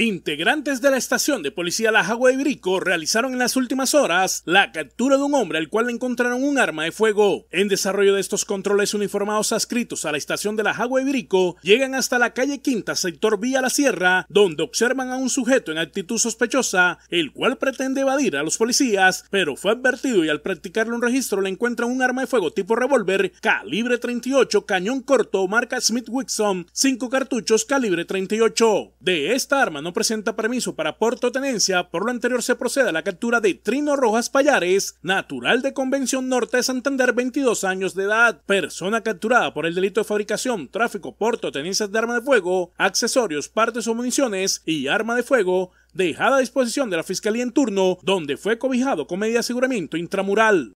Integrantes de la estación de policía La Jagua de Brico realizaron en las últimas horas la captura de un hombre al cual le encontraron un arma de fuego. En desarrollo de estos controles uniformados adscritos a la estación de La Jagua de Brico, llegan hasta la calle Quinta, sector Vía La Sierra, donde observan a un sujeto en actitud sospechosa, el cual pretende evadir a los policías, pero fue advertido y al practicarle un registro le encuentran un arma de fuego tipo revólver calibre 38, cañón corto, marca Smith Wixon, 5 cartuchos calibre 38. De esta arma no no presenta permiso para tenencia por lo anterior se procede a la captura de Trino Rojas Payares, natural de Convención Norte de Santander, 22 años de edad, persona capturada por el delito de fabricación, tráfico, tenencia de arma de fuego, accesorios, partes o municiones y arma de fuego, dejada a disposición de la Fiscalía en turno, donde fue cobijado con medida de aseguramiento intramural.